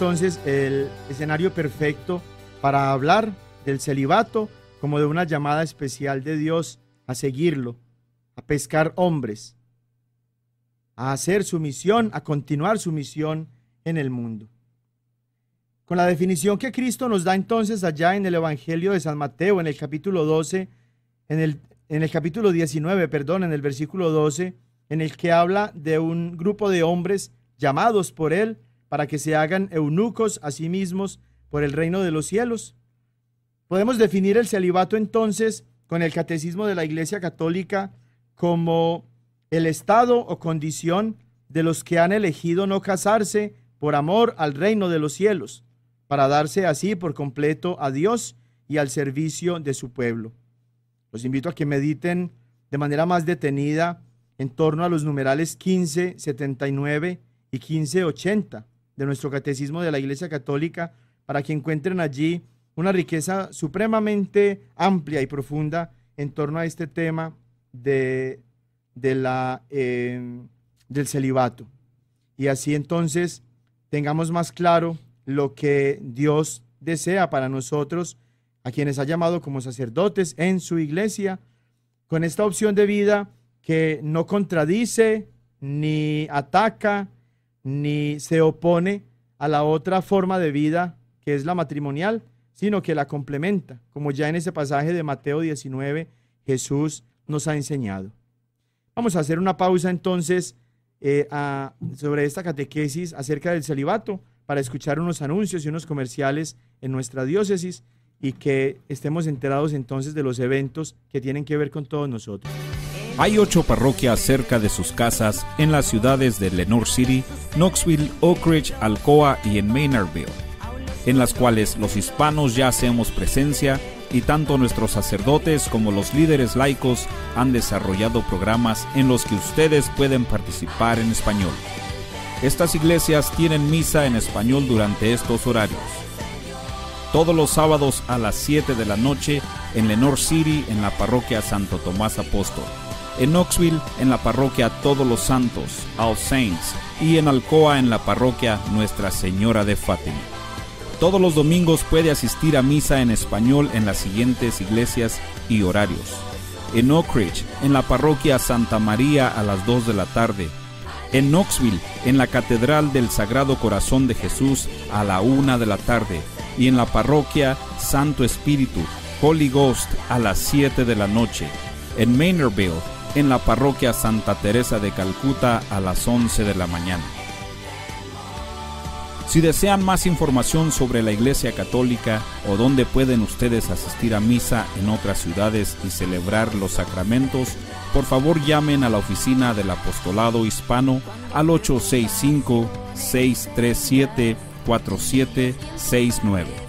S2: entonces el escenario perfecto para hablar del celibato como de una llamada especial de Dios a seguirlo, a pescar hombres, a hacer su misión, a continuar su misión en el mundo. Con la definición que Cristo nos da entonces allá en el Evangelio de San Mateo, en el capítulo 12, en el, capítulo 19, perdón, en el versículo 12, en el que habla de un grupo de hombres llamados por él para que se hagan eunucos a sí mismos por el reino de los cielos. Podemos definir el celibato entonces con el catecismo de la Iglesia Católica como el estado o condición de los que han elegido no casarse por amor al reino de los cielos, para darse así por completo a Dios y al servicio de su pueblo. Los invito a que mediten de manera más detenida en torno a los numerales 1579 y 1580 de nuestro catecismo de la Iglesia Católica, para que encuentren allí una riqueza supremamente amplia y profunda en torno a este tema de, em, del celibato. Y así entonces tengamos más claro lo que Dios desea para nosotros, a quienes ha llamado como sacerdotes en su iglesia, con esta opción de vida que no contradice ni ataca ni se opone a la otra forma de vida que es la matrimonial, sino que la complementa, como ya en ese pasaje de Mateo 19 Jesús nos ha enseñado. Vamos a hacer una pausa entonces eh, sobre esta catequesis acerca del celibato para escuchar unos anuncios y unos comerciales en nuestra diócesis y que estemos enterados entonces de los eventos que tienen que ver con todos nosotros.
S1: Hay ocho parroquias cerca de sus casas en las ciudades de Lenore City, Knoxville, Oak Ridge, Alcoa y en Maynardville, en las cuales los hispanos ya hacemos presencia y tanto nuestros sacerdotes como los líderes laicos han desarrollado programas en los que ustedes pueden participar en español. Estas iglesias tienen misa en español durante estos horarios. Todos los sábados a las 7 de la noche en Lenore City en la parroquia Santo Tomás Apóstol en Knoxville en la parroquia Todos los Santos, All Saints, y en Alcoa en la parroquia Nuestra Señora de Fátima. Todos los domingos puede asistir a misa en español en las siguientes iglesias y horarios. En Oak Ridge, en la parroquia Santa María a las 2 de la tarde. En Knoxville, en la Catedral del Sagrado Corazón de Jesús a la 1 de la tarde. Y en la parroquia Santo Espíritu, Holy Ghost, a las 7 de la noche. En Maynardville, en la parroquia Santa Teresa de Calcuta a las 11 de la mañana. Si desean más información sobre la Iglesia Católica o dónde pueden ustedes asistir a misa en otras ciudades y celebrar los sacramentos, por favor llamen a la oficina del Apostolado Hispano al 865-637-4769.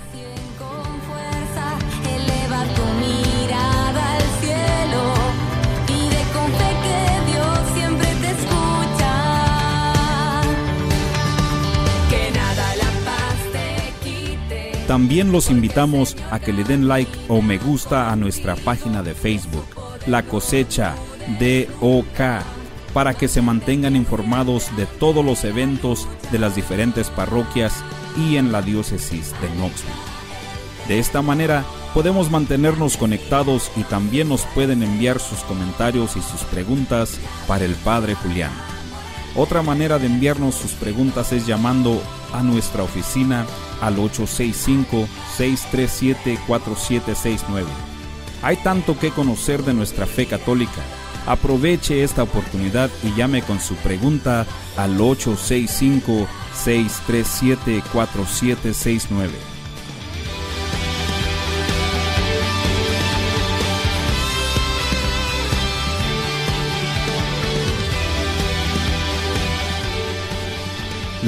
S1: También los invitamos a que le den like o me gusta a nuestra página de Facebook, La Cosecha de OK, para que se mantengan informados de todos los eventos de las diferentes parroquias y en la diócesis de Knoxville. De esta manera podemos mantenernos conectados y también nos pueden enviar sus comentarios y sus preguntas para el Padre Julián. Otra manera de enviarnos sus preguntas es llamando a nuestra oficina al 865-637-4769. Hay tanto que conocer de nuestra fe católica. Aproveche esta oportunidad y llame con su pregunta al 865-637-4769.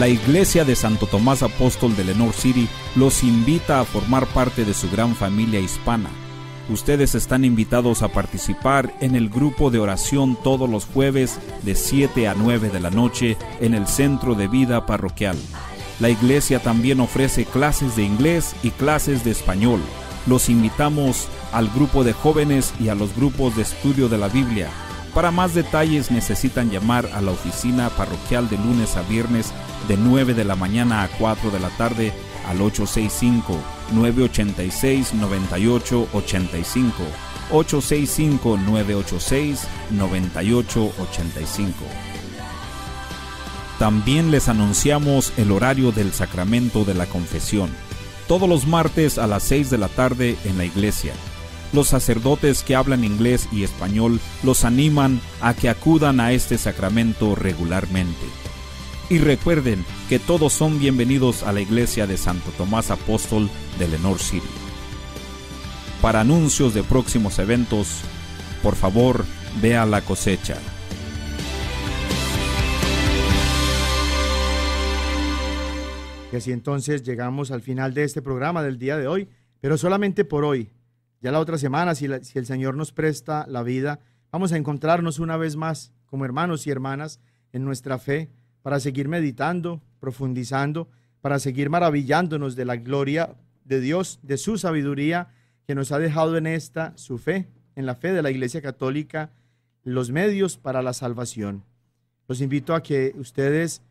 S1: La iglesia de Santo Tomás Apóstol de Lenore City los invita a formar parte de su gran familia hispana. Ustedes están invitados a participar en el grupo de oración todos los jueves de 7 a 9 de la noche en el Centro de Vida Parroquial. La iglesia también ofrece clases de inglés y clases de español. Los invitamos al grupo de jóvenes y a los grupos de estudio de la Biblia. Para más detalles necesitan llamar a la oficina parroquial de lunes a viernes de 9 de la mañana a 4 de la tarde al 865-986-9885. 865-986-9885. También les anunciamos el horario del sacramento de la confesión, todos los martes a las 6 de la tarde en la iglesia los sacerdotes que hablan inglés y español los animan a que acudan a este sacramento regularmente. Y recuerden que todos son bienvenidos a la iglesia de Santo Tomás Apóstol de Lenor City. Para anuncios de próximos eventos, por favor, vea la cosecha.
S2: Y así entonces llegamos al final de este programa del día de hoy, pero solamente por hoy. Ya la otra semana, si, el Señor nos presta la vida, vamos a encontrarnos una vez más como hermanos y hermanas en nuestra fe para seguir meditando, profundizando, para seguir maravillándonos de la gloria de Dios, de su sabiduría que nos ha dejado en esta su fe, en la fe de la Iglesia Católica, los medios para la salvación. Los invito a que ustedes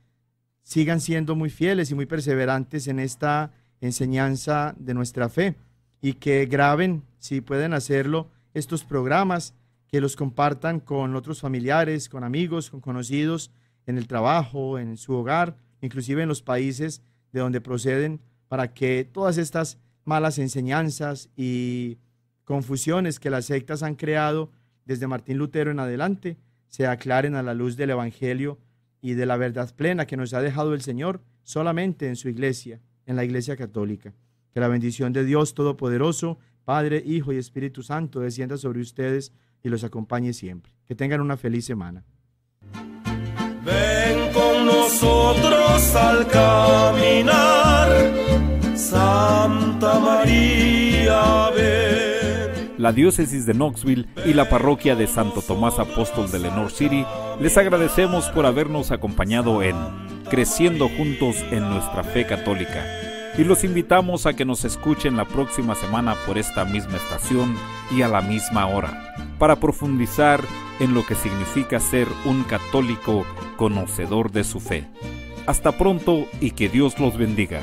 S2: sigan siendo muy fieles y muy perseverantes en esta enseñanza de nuestra fe y que graben, si pueden hacerlo, estos programas, que los compartan con otros familiares, con amigos, con conocidos, en el trabajo, en su hogar, inclusive en los países de donde proceden, para que todas estas malas enseñanzas y confusiones que las sectas han creado desde Martín Lutero en adelante se aclaren a la luz del Evangelio y de la verdad plena que nos ha dejado el Señor solamente en su iglesia, en la iglesia católica. Que la bendición de Dios Todopoderoso, Padre, Hijo y Espíritu Santo descienda sobre ustedes y los acompañe siempre. Que tengan una feliz semana.
S3: Ven con nosotros al caminar, Santa María.
S1: La diócesis de Knoxville y la parroquia de Santo Tomás Apóstol de Lenore City les agradecemos por habernos acompañado en Creciendo juntos en nuestra fe católica y los invitamos a que nos escuchen la próxima semana por esta misma estación y a la misma hora, para profundizar en lo que significa ser un católico conocedor de su fe. Hasta pronto y que Dios los bendiga.